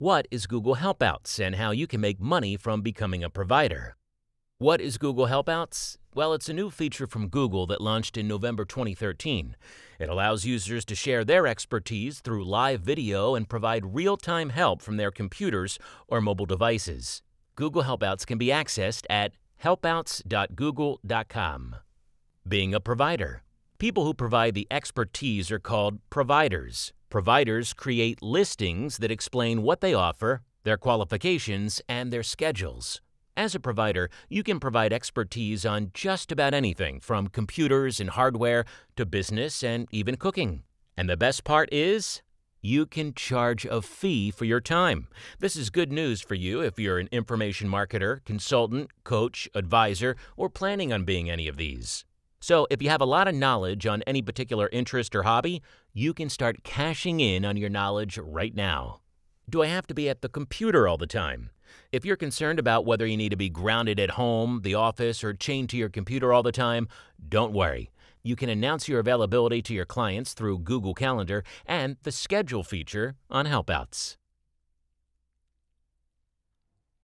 What is Google Helpouts and how you can make money from becoming a provider? What is Google Helpouts? Well, it's a new feature from Google that launched in November 2013. It allows users to share their expertise through live video and provide real time help from their computers or mobile devices. Google Helpouts can be accessed at helpouts.google.com. Being a provider. People who provide the expertise are called providers. Providers create listings that explain what they offer, their qualifications, and their schedules. As a provider, you can provide expertise on just about anything from computers and hardware to business and even cooking. And the best part is, you can charge a fee for your time. This is good news for you if you're an information marketer, consultant, coach, advisor, or planning on being any of these. So, if you have a lot of knowledge on any particular interest or hobby, you can start cashing in on your knowledge right now. Do I have to be at the computer all the time? If you're concerned about whether you need to be grounded at home, the office, or chained to your computer all the time, don't worry. You can announce your availability to your clients through Google Calendar and the schedule feature on Helpouts.